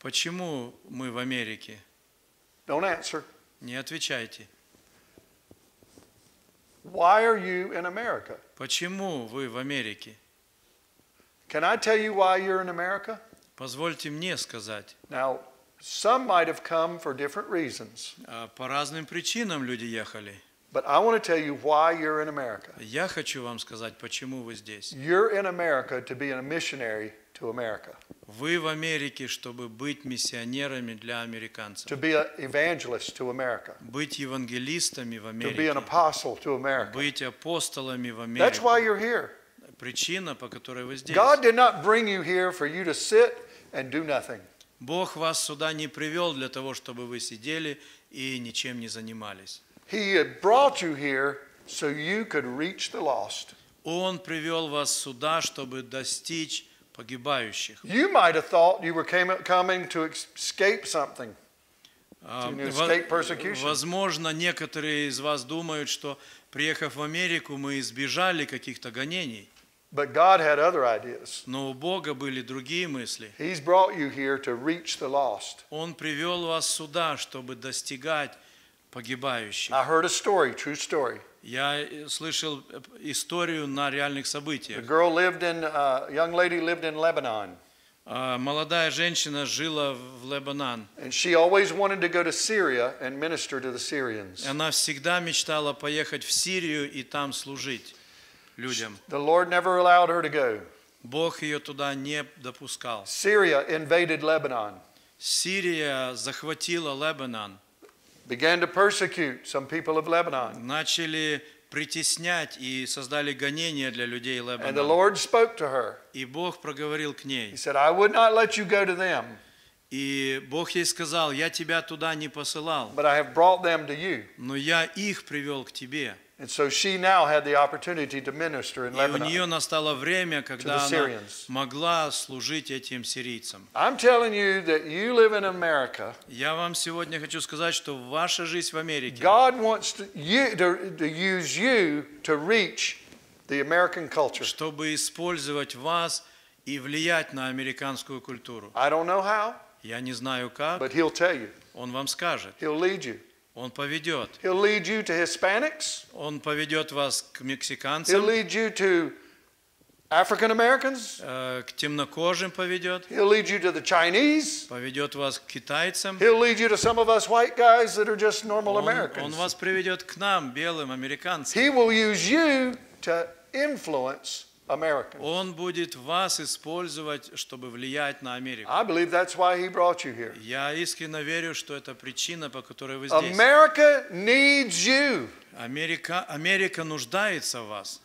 Почему мы в Америке? Don't answer. Не отвечайте. Why are you in America? Почему вы в Америке? Can I tell you why you're in America? Позвольте мне сказать. Now, some might have come for different reasons. По разным причинам люди ехали. But I want to tell you why you're in America. Я хочу вам сказать, почему вы здесь. You're in America to be a missionary to America. Вы в Америке, чтобы быть миссионерами для американцев. To be an evangelist to America. Быть евангелистами в Америке. To be an apostle to America. Быть апостолами в Америке. That's why you're here. Причина, по которой вы здесь. God did not bring you here for you to sit and do nothing. Бог вас сюда не привел для того, чтобы вы сидели и ничем не занимались. He had brought you here so you could reach the lost. Он привел вас сюда, чтобы достичь погибающих. You might have thought you were came, coming to escape something. To escape persecution. Возможно, некоторые из вас думают, что приехав в Америку, мы избежали каких-то гонений. But God had other ideas. Но у Бога были другие мысли. He's brought you here to reach the lost. Он привел вас сюда, чтобы достигать погибающих. I heard a story, true story. Я слышал историю на реальных событиях. The girl lived in, uh, young lady lived in Lebanon. Uh, молодая женщина жила в Лебанан. And she always wanted to go to Syria and minister to the Syrians. Она всегда мечтала поехать в Сирию и там служить людям. The Lord never allowed her to go. Бог ее туда не допускал. Syria invaded Lebanon. Сирия захватила Лебанан. began to persecute some people of Lebanon. Начали притеснять и создали гонения для людей Лебана. And the Lord spoke to her. И Бог проговорил к ней. He said, I would not let you go to them. И Бог ей сказал, я тебя туда не посылал. But I have brought them to you. Но я их привел к тебе. And so she now had the opportunity to minister in Lebanon. время, i I'm telling you that you live in America. сказать, God wants to, you, to, to use you to reach the American culture. I don't know how. But he'll tell you. He'll lead you. Он поведет. He'll lead you to Hispanics. Он поведет вас к мексиканцам. He'll lead you to African Americans. Э, к темнокожим поведет. He'll lead you to the Chinese. Поведет вас к китайцам. He'll lead you to some of us white guys that are just normal он, Americans. Он вас приведет к нам, белым американцам. He will use you to influence America. Он будет вас использовать, чтобы влиять на Америку. I believe that's why he brought you here. Я искренне верю, что это причина, по которой вы здесь. America needs you. Америка, Америка нуждается в вас.